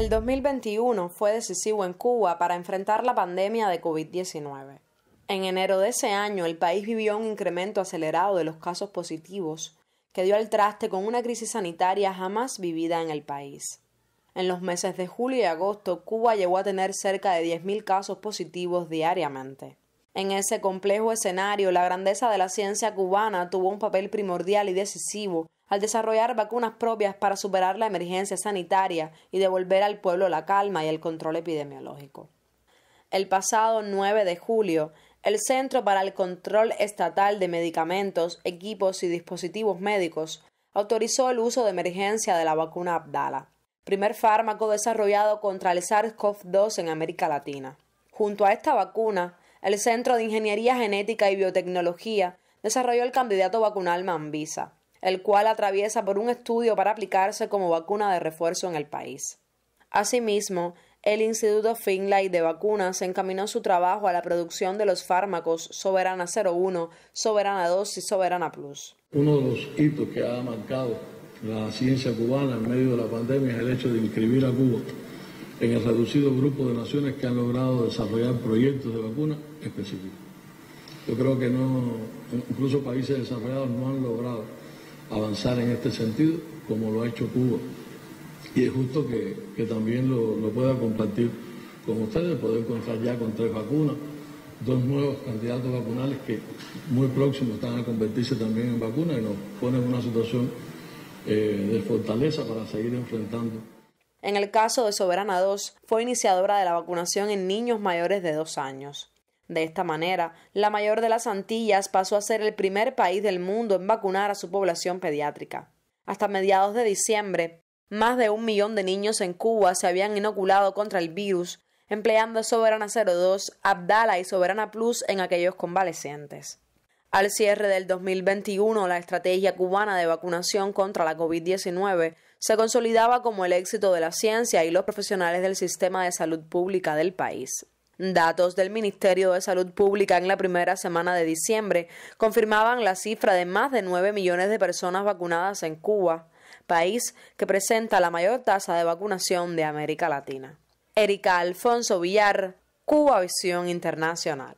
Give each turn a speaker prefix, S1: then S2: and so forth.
S1: El 2021 fue decisivo en Cuba para enfrentar la pandemia de COVID-19. En enero de ese año, el país vivió un incremento acelerado de los casos positivos, que dio al traste con una crisis sanitaria jamás vivida en el país. En los meses de julio y agosto, Cuba llegó a tener cerca de 10.000 casos positivos diariamente. En ese complejo escenario, la grandeza de la ciencia cubana tuvo un papel primordial y decisivo al desarrollar vacunas propias para superar la emergencia sanitaria y devolver al pueblo la calma y el control epidemiológico. El pasado 9 de julio, el Centro para el Control Estatal de Medicamentos, Equipos y Dispositivos Médicos autorizó el uso de emergencia de la vacuna Abdala, primer fármaco desarrollado contra el SARS-CoV-2 en América Latina. Junto a esta vacuna, el Centro de Ingeniería Genética y Biotecnología desarrolló el candidato vacunal Mambisa, el cual atraviesa por un estudio para aplicarse como vacuna de refuerzo en el país. Asimismo, el Instituto Finlay de Vacunas encaminó su trabajo a la producción de los fármacos Soberana 01, Soberana 2 y Soberana Plus.
S2: Uno de los hitos que ha marcado la ciencia cubana en medio de la pandemia es el hecho de inscribir a Cuba en el reducido grupo de naciones que han logrado desarrollar proyectos de vacuna específicos. Yo creo que no, incluso países desarrollados no han logrado avanzar en este sentido como lo ha hecho Cuba. Y es justo que, también lo, pueda compartir con ustedes, poder contar ya con tres vacunas, dos nuevos candidatos vacunales que muy próximos están a convertirse también en vacunas y nos ponen en una situación eh, de fortaleza para seguir enfrentando.
S1: En el caso de Soberana 2, fue iniciadora de la vacunación en niños mayores de dos años. De esta manera, la mayor de las Antillas pasó a ser el primer país del mundo en vacunar a su población pediátrica. Hasta mediados de diciembre, más de un millón de niños en Cuba se habían inoculado contra el virus, empleando Soberana 02, Abdala y Soberana Plus en aquellos convalecientes. Al cierre del 2021, la estrategia cubana de vacunación contra la COVID-19 se consolidaba como el éxito de la ciencia y los profesionales del sistema de salud pública del país. Datos del Ministerio de Salud Pública en la primera semana de diciembre confirmaban la cifra de más de 9 millones de personas vacunadas en Cuba, país que presenta la mayor tasa de vacunación de América Latina. Erika Alfonso Villar, Cuba Visión Internacional.